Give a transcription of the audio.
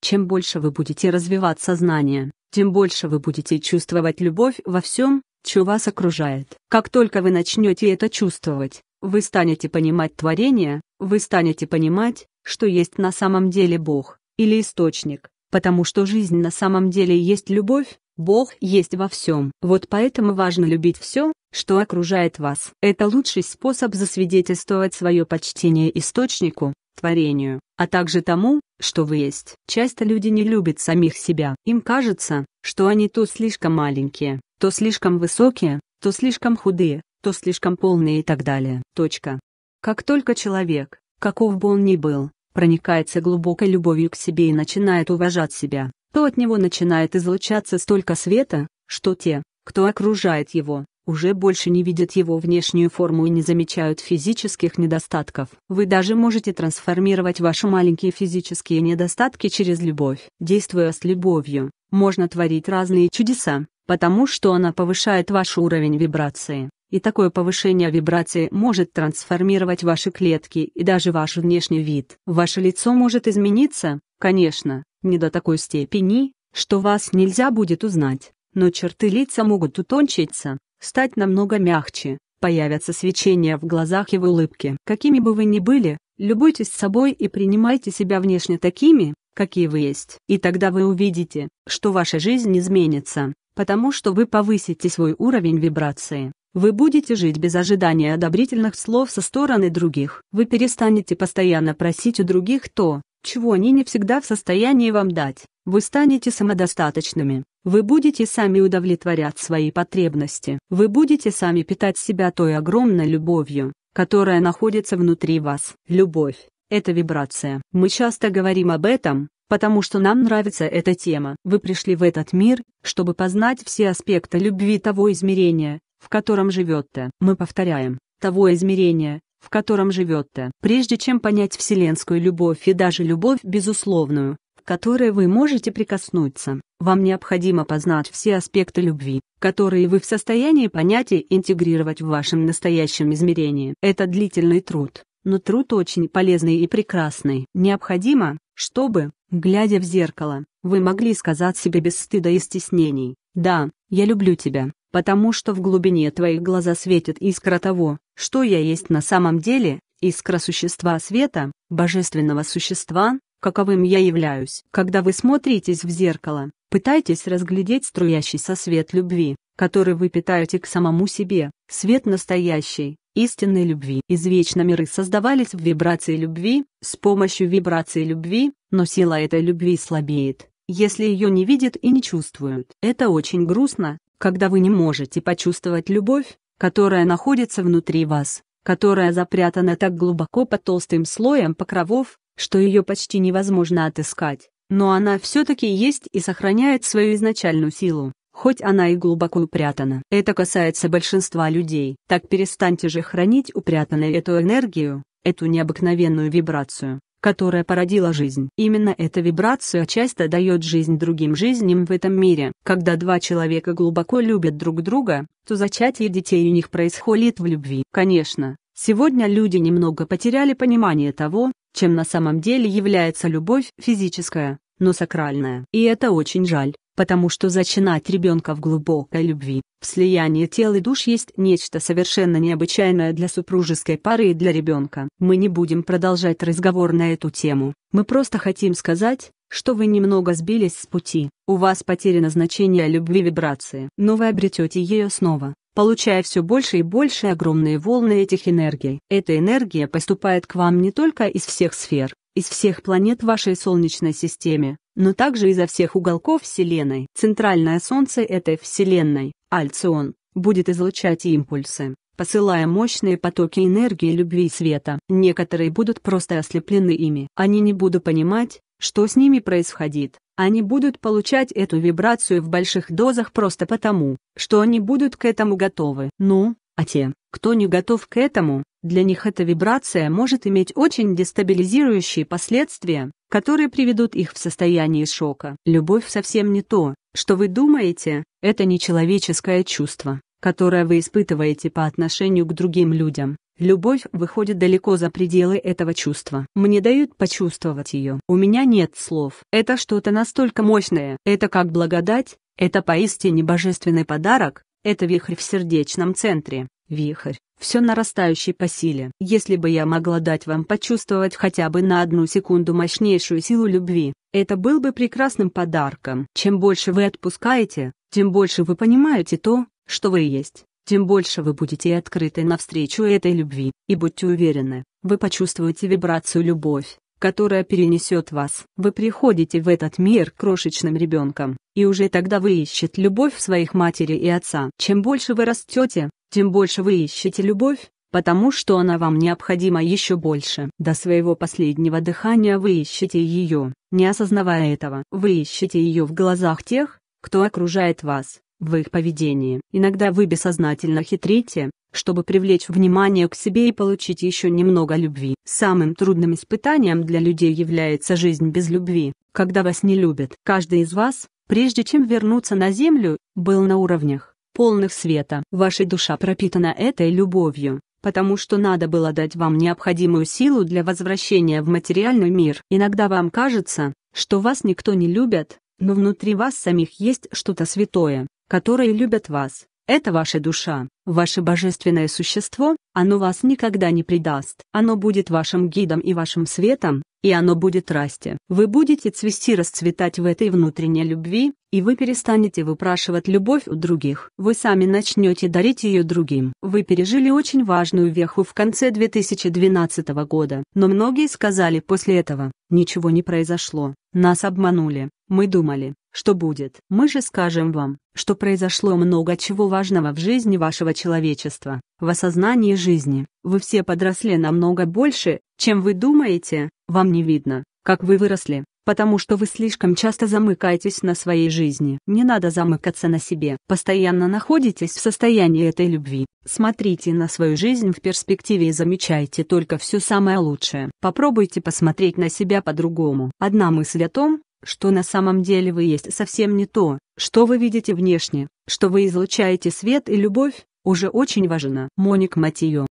Чем больше вы будете развивать сознание, тем больше вы будете чувствовать любовь во всем, что вас окружает. Как только вы начнете это чувствовать, вы станете понимать творение, вы станете понимать, что есть на самом деле Бог, или Источник, потому что жизнь на самом деле есть любовь, Бог есть во всем. Вот поэтому важно любить все, что окружает вас. Это лучший способ засвидетельствовать свое почтение Источнику, творению, а также тому, что вы есть. Часто люди не любят самих себя. Им кажется, что они то слишком маленькие, то слишком высокие, то слишком худые, то слишком полные и так далее. Точка. Как только человек, каков бы он ни был, проникается глубокой любовью к себе и начинает уважать себя, то от него начинает излучаться столько света, что те, кто окружает его, уже больше не видят его внешнюю форму и не замечают физических недостатков. Вы даже можете трансформировать ваши маленькие физические недостатки через любовь. Действуя с любовью, можно творить разные чудеса, потому что она повышает ваш уровень вибрации. И такое повышение вибрации может трансформировать ваши клетки и даже ваш внешний вид. Ваше лицо может измениться, конечно, не до такой степени, что вас нельзя будет узнать, но черты лица могут утончиться, стать намного мягче, появятся свечения в глазах и в улыбке. Какими бы вы ни были, любуйтесь собой и принимайте себя внешне такими, какие вы есть. И тогда вы увидите, что ваша жизнь изменится, потому что вы повысите свой уровень вибрации. Вы будете жить без ожидания одобрительных слов со стороны других. Вы перестанете постоянно просить у других то, чего они не всегда в состоянии вам дать, вы станете самодостаточными, вы будете сами удовлетворять свои потребности, вы будете сами питать себя той огромной любовью, которая находится внутри вас. Любовь – это вибрация. Мы часто говорим об этом, потому что нам нравится эта тема. Вы пришли в этот мир, чтобы познать все аспекты любви того измерения, в котором живет ты. Мы повторяем, того измерения, в котором живет-то, прежде чем понять вселенскую любовь и даже любовь безусловную, к которой вы можете прикоснуться, вам необходимо познать все аспекты любви, которые вы в состоянии понять и интегрировать в вашем настоящем измерении. Это длительный труд, но труд очень полезный и прекрасный. Необходимо, чтобы, глядя в зеркало, вы могли сказать себе без стыда и стеснений, «Да, я люблю тебя, потому что в глубине твоих глаза светит искра того, что я есть на самом деле, искра существа света, божественного существа, каковым я являюсь. Когда вы смотритесь в зеркало, пытайтесь разглядеть струящийся свет любви, который вы питаете к самому себе, свет настоящий, истинной любви. Извечно миры создавались в вибрации любви, с помощью вибрации любви, но сила этой любви слабеет, если ее не видят и не чувствуют. Это очень грустно, когда вы не можете почувствовать любовь, которая находится внутри вас, которая запрятана так глубоко под толстым слоем покровов, что ее почти невозможно отыскать, но она все-таки есть и сохраняет свою изначальную силу, хоть она и глубоко упрятана. Это касается большинства людей. Так перестаньте же хранить упрятанную эту энергию, эту необыкновенную вибрацию которая породила жизнь. Именно эта вибрация часто дает жизнь другим жизням в этом мире. Когда два человека глубоко любят друг друга, то зачатие детей у них происходит в любви. Конечно, сегодня люди немного потеряли понимание того, чем на самом деле является любовь физическая, но сакральная. И это очень жаль потому что зачинать ребенка в глубокой любви, в слиянии тел и душ есть нечто совершенно необычайное для супружеской пары и для ребенка. Мы не будем продолжать разговор на эту тему, мы просто хотим сказать, что вы немного сбились с пути, у вас потеряно значение любви вибрации, но вы обретете ее снова, получая все больше и больше огромные волны этих энергий. Эта энергия поступает к вам не только из всех сфер, из всех планет вашей Солнечной системы но также изо всех уголков Вселенной, центральное Солнце этой Вселенной, Альцион, будет излучать импульсы, посылая мощные потоки энергии любви и света. Некоторые будут просто ослеплены ими. Они не будут понимать, что с ними происходит. Они будут получать эту вибрацию в больших дозах просто потому, что они будут к этому готовы. Ну, а те, кто не готов к этому, для них эта вибрация может иметь очень дестабилизирующие последствия, которые приведут их в состояние шока. Любовь совсем не то, что вы думаете, это не человеческое чувство, которое вы испытываете по отношению к другим людям. Любовь выходит далеко за пределы этого чувства. Мне дают почувствовать ее. У меня нет слов. Это что-то настолько мощное. Это как благодать, это поистине божественный подарок, это вихрь в сердечном центре. Вихрь, все нарастающей по силе. Если бы я могла дать вам почувствовать хотя бы на одну секунду мощнейшую силу любви, это был бы прекрасным подарком. Чем больше вы отпускаете, тем больше вы понимаете то, что вы есть, тем больше вы будете открыты навстречу этой любви, и будьте уверены, вы почувствуете вибрацию любовь которая перенесет вас. Вы приходите в этот мир крошечным ребенком, и уже тогда вы ищет любовь в своих матери и отца. Чем больше вы растете, тем больше вы ищете любовь, потому что она вам необходима еще больше. До своего последнего дыхания вы ищете ее, не осознавая этого. Вы ищете ее в глазах тех, кто окружает вас, в их поведении. Иногда вы бессознательно хитрите, чтобы привлечь внимание к себе и получить еще немного любви. Самым трудным испытанием для людей является жизнь без любви, когда вас не любят. Каждый из вас, прежде чем вернуться на Землю, был на уровнях полных света. Ваша душа пропитана этой любовью, потому что надо было дать вам необходимую силу для возвращения в материальный мир. Иногда вам кажется, что вас никто не любит, но внутри вас самих есть что-то святое, которое любят вас. Это ваша душа, ваше божественное существо, оно вас никогда не предаст. Оно будет вашим гидом и вашим светом, и оно будет расти. Вы будете цвести расцветать в этой внутренней любви, и вы перестанете выпрашивать любовь у других. Вы сами начнете дарить ее другим. Вы пережили очень важную веху в конце 2012 года, но многие сказали после этого, ничего не произошло, нас обманули. Мы думали, что будет. Мы же скажем вам, что произошло много чего важного в жизни вашего человечества, в осознании жизни. Вы все подросли намного больше, чем вы думаете, вам не видно, как вы выросли, потому что вы слишком часто замыкаетесь на своей жизни. Не надо замыкаться на себе. Постоянно находитесь в состоянии этой любви. Смотрите на свою жизнь в перспективе и замечайте только все самое лучшее. Попробуйте посмотреть на себя по-другому. Одна мысль о том, что на самом деле вы есть совсем не то, что вы видите внешне, что вы излучаете свет и любовь, уже очень важно. Моник Матио